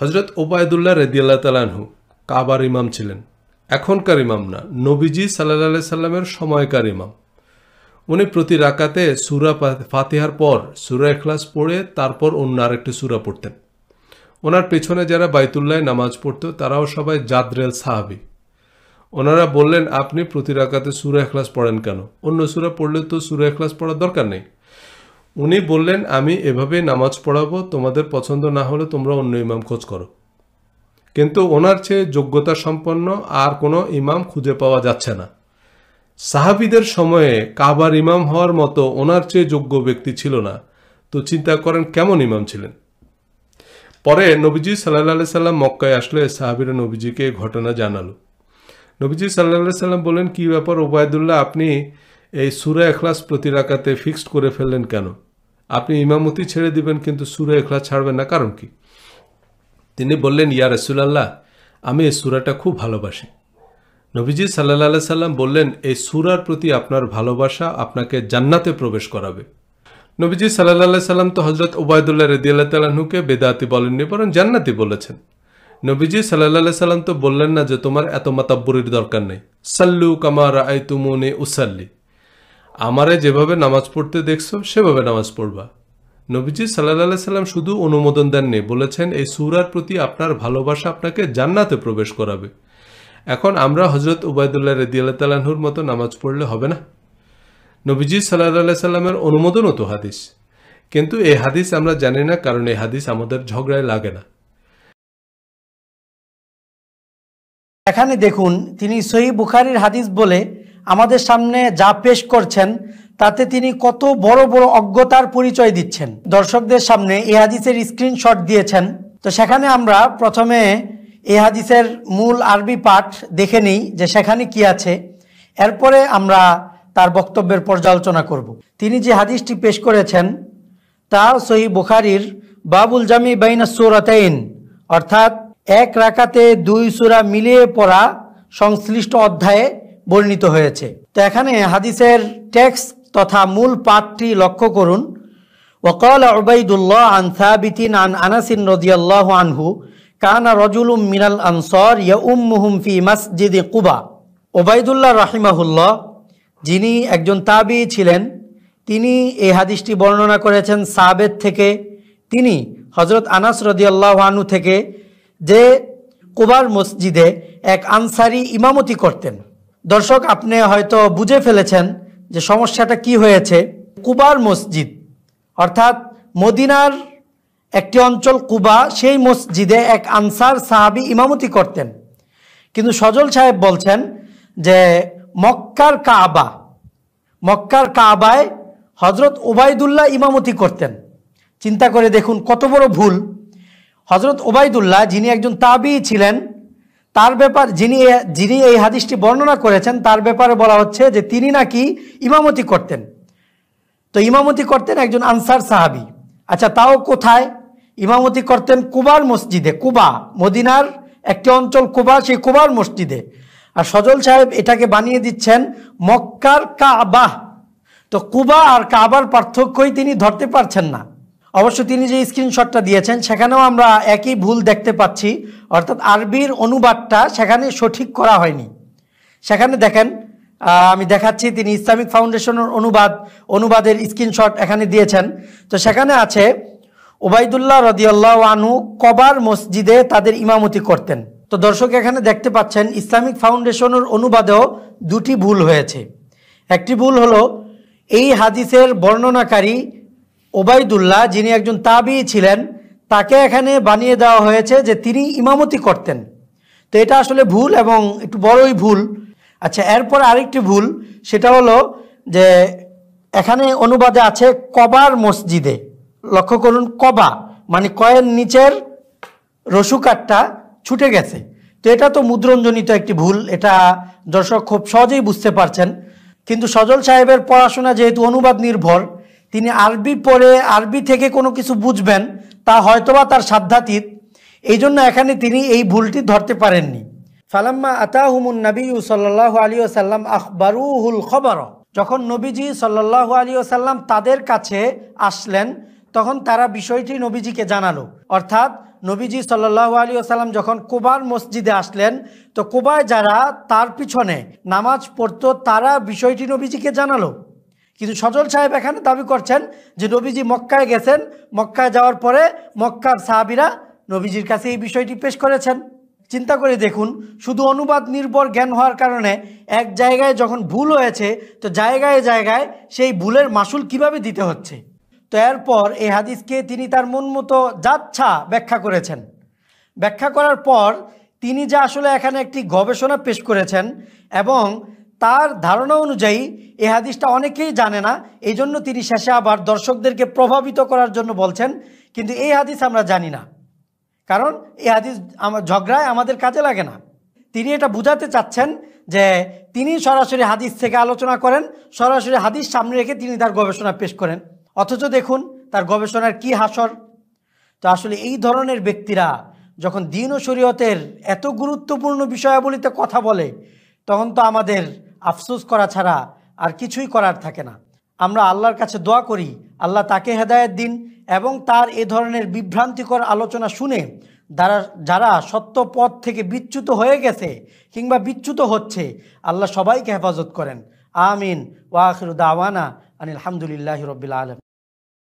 হজরত ওবায়দুল্লাহ রেদিয়াল্লা তালানহু কাবার ইমাম ছিলেন এখনকার ইমাম না নবীজি সাল্লাহ সাল্লামের সময়কার ইমাম উনি প্রতি রাকাতে সুরা ফাতিহার পর সুরা এখলাস পড়ে তারপর অন্য আরেকটি সুরা পড়তেন ওনার পেছনে যারা বাইতুল্লায় নামাজ পড়ত তারাও সবাই জাদরেল সাহাবি ওনারা বললেন আপনি প্রতি রাকাতে সুরা এখলাস পড়েন কেন অন্য সুরা পড়লে তো সুরা এখলাস পড়ার দরকার নেই উনি বললেন আমি এভাবে নামাজ পড়াবো তোমাদের পছন্দ না হলে তোমরা অন্য ইমাম খোঁজ করো কিন্তু ওনার চেয়ে যোগ্যতা সম্পন্ন আর কোনো ইমাম খুঁজে পাওয়া যাচ্ছে না সাহাবিদের সময়ে কাবার ইমাম হওয়ার মতো ওনার চেয়ে যোগ্য ব্যক্তি ছিল না তো চিন্তা করেন কেমন ইমাম ছিলেন পরে নবীজি সাল্লাহ সাল্লাম মক্কায় আসলে সাহাবিরা নবীজিকে ঘটনা জানালো নবীজি সাল্লাহ সাল্লাম বলেন কি ব্যাপার ওবায়দুল্লাহ আপনি এই সুরা এখলাস প্রতি রাকাতে ফিক্সড করে ফেললেন কেন আপনি ইমামতি ছেড়ে দিবেন কিন্তু সুরে এখলা ছাড়বেন না কারণ কি তিনি বললেন ইয়া রসুলাল্লাহ আমি এই সুরাটা খুব ভালোবাসি নবীজি সাল্লাহ সাল্লাম বললেন এই সুরার প্রতি আপনার ভালোবাসা আপনাকে জান্নাতে প্রবেশ করাবে নবীজি সাল্লাহ সাল্লাম তো হজরত ওবায়দুল্লাহ রদিয়াল্লাহ তালাহুকে বেদাতি বলেননি বরং জান্নাতি বলেছেন নবীজি সাল্লাহ সাল্লাম তো বললেন না যে তোমার এত মাতাব্বরির দরকার নেই সাল্লু কামার আয়তুমনে উসাল্লি আমারে যেভাবে নামাজ পড়তে দেখছো সেভাবে নামাজ পড়বা নবীজি সাল্লাহ সাল্লাম শুধু অনুমোদন দেননি বলেছেন এই সুরার প্রতি আপনার ভালোবাসা আপনাকে জান্নাতে প্রবেশ করাবে এখন আমরা হজরত উবায়দুল্লাহ রদিয়াল তালাহুর মতো নামাজ পড়লে হবে না নবীজি সাল্লাহ সাল্লামের অনুমোদনও তো হাদিস কিন্তু এই হাদিস আমরা জানি না কারণ এই হাদিস আমাদের ঝগড়ায় লাগে না এখানে দেখুন তিনি সহি বুখারির হাদিস বলে আমাদের সামনে যা পেশ করছেন তাতে তিনি কত বড় বড় অজ্ঞতার পরিচয় দিচ্ছেন দর্শকদের সামনে এ হাদিসের স্ক্রিনশট দিয়েছেন তো সেখানে আমরা প্রথমে এ হাদিসের মূল আরবি পাঠ দেখে নিই যে সেখানে কি আছে এরপরে আমরা তার বক্তব্যের পর্যালোচনা করব। তিনি যে হাদিসটি পেশ করেছেন তা সহি বুখারির বাবুল জামি বাইনা সুরাতাইন অর্থাৎ এক রাকাতে দুই সুরা মিলিয়ে পড়া সংশ্লিষ্ট অধ্যায়ে বর্ণিত হয়েছে তো এখানে হাদিসের টেক্স তথা মূল পাঠটি লক্ষ্য করুন ওকাল ওবাইদুল্লাহ আন সাবিতিন আন আনাসিন রদিয়াল্লাহ আনহু কানা রজুলুম মিনাল আনসর ইয়া উম ইয়ুম্মুহুম মাসজিদ এ কুবা ওবায়দুল্লাহ রাহিমাহুল্লাহ যিনি একজন তাবি ছিলেন তিনি এই হাদিসটি বর্ণনা করেছেন সাবেদ থেকে তিনি হজরত আনাস রদিয়াল্লাহ আনু থেকে যে কুবার মসজিদে এক আনসারি ইমামতি করতেন দর্শক আপনি হয়তো বুঝে ফেলেছেন যে সমস্যাটা কি হয়েছে কুবার মসজিদ অর্থাৎ মদিনার একটি অঞ্চল কুবা সেই মসজিদে এক আনসার সাহাবি ইমামতি করতেন কিন্তু সজল সাহেব বলছেন যে মক্কার কাবা মক্কার কাবায় হজরত ওবায়দুল্লাহ ইমামতি করতেন চিন্তা করে দেখুন কত বড় ভুল হজরত ওবায়দুল্লাহ যিনি একজন তাবি ছিলেন তার ব্যাপার যিনি যিনি এই হাদিসটি বর্ণনা করেছেন তার ব্যাপারে বলা হচ্ছে যে তিনি নাকি ইমামতি করতেন তো ইমামতি করতেন একজন আনসার সাহাবি আচ্ছা তাও কোথায় ইমামতি করতেন কুবার মসজিদে কুবা মদিনার একটি অঞ্চল কুবা সেই কুবার মসজিদে আর সজল সাহেব এটাকে বানিয়ে দিচ্ছেন মক্কার কাবাহ তো কুবা আর কাবার পার্থক্যই তিনি ধরতে পারছেন না অবশ্য তিনি যে স্ক্রিনশটটা দিয়েছেন সেখানেও আমরা একই ভুল দেখতে পাচ্ছি অর্থাৎ আরবির অনুবাদটা সেখানে সঠিক করা হয়নি সেখানে দেখেন আমি দেখাচ্ছি তিনি ইসলামিক ফাউন্ডেশনের অনুবাদ অনুবাদের স্ক্রিনশট এখানে দিয়েছেন তো সেখানে আছে ওবায়দুল্লাহ রদিউল্লাহ আনু কবার মসজিদে তাদের ইমামতি করতেন তো দর্শক এখানে দেখতে পাচ্ছেন ইসলামিক ফাউন্ডেশনের অনুবাদেও দুটি ভুল হয়েছে একটি ভুল হলো এই হাদিসের বর্ণনাকারী ওবায়দুল্লাহ যিনি একজন তাবি ছিলেন তাকে এখানে বানিয়ে দেওয়া হয়েছে যে তিনি ইমামতি করতেন তো এটা আসলে ভুল এবং একটু বড়ই ভুল আচ্ছা এরপর আরেকটি ভুল সেটা হলো যে এখানে অনুবাদে আছে কবার মসজিদে লক্ষ্য করুন কবা মানে কয়ের নিচের রসুকাটটা ছুটে গেছে তো এটা তো মুদ্রণজনিত একটি ভুল এটা দর্শক খুব সহজেই বুঝতে পারছেন কিন্তু সজল সাহেবের পড়াশোনা যেহেতু অনুবাদ নির্ভর তিনি আরবি পড়ে আরবি থেকে কোনো কিছু বুঝবেন তা হয়তোবা তার সাধ্যাতীত এই জন্য এখানে তিনি এই ভুলটি ধরতে পারেননি ফালাম্মা আতাহুমুন নবী সাল্লাহ আলী আসাল্লাম আখবরুহুল খবর যখন নবীজি সাল্লাহ আলী আসাল্লাম তাদের কাছে আসলেন তখন তারা বিষয়টি নবীজিকে জানালো অর্থাৎ নবীজি সাল্লাহ আলী আসাল্লাম যখন কোবার মসজিদে আসলেন তো কোবায় যারা তার পিছনে নামাজ পড়তো তারা বিষয়টি নবীজিকে জানালো কিন্তু সজল সাহেব এখানে দাবি করছেন যে নবীজি মক্কায় গেছেন মক্কায় যাওয়ার পরে মক্কার সাহাবিরা নবীজির কাছে এই বিষয়টি পেশ করেছেন চিন্তা করে দেখুন শুধু অনুবাদ নির্ভর জ্ঞান হওয়ার কারণে এক জায়গায় যখন ভুল হয়েছে তো জায়গায় জায়গায় সেই ভুলের মাসুল কিভাবে দিতে হচ্ছে তো এরপর এই হাদিসকে তিনি তার মন মতো যাচ্ছা ব্যাখ্যা করেছেন ব্যাখ্যা করার পর তিনি যা আসলে এখানে একটি গবেষণা পেশ করেছেন এবং তার ধারণা অনুযায়ী এ হাদিসটা অনেকেই জানে না এই জন্য তিনি শেষে আবার দর্শকদেরকে প্রভাবিত করার জন্য বলছেন কিন্তু এই হাদিস আমরা জানি না কারণ এই হাদিস আমার ঝগড়ায় আমাদের কাজে লাগে না তিনি এটা বুঝাতে চাচ্ছেন যে তিনি সরাসরি হাদিস থেকে আলোচনা করেন সরাসরি হাদিস সামনে রেখে তিনি তার গবেষণা পেশ করেন অথচ দেখুন তার গবেষণার কি হাসর তো আসলে এই ধরনের ব্যক্তিরা যখন দিন ও শরীয়তের এত গুরুত্বপূর্ণ বিষয়াবলিতে কথা বলে তখন তো আমাদের আফসোস করা ছাড়া আর কিছুই করার থাকে না আমরা আল্লাহর কাছে দোয়া করি আল্লাহ তাকে হেদায়ত দিন এবং তার এ ধরনের বিভ্রান্তিকর আলোচনা শুনে যারা যারা সত্য পথ থেকে বিচ্যুত হয়ে গেছে কিংবা বিচ্যুত হচ্ছে আল্লাহ সবাইকে হেফাজত করেন আমিন ওয়াখির দাওয়ানা আনিল আলহামদুলিল্লাহ রবিল আলম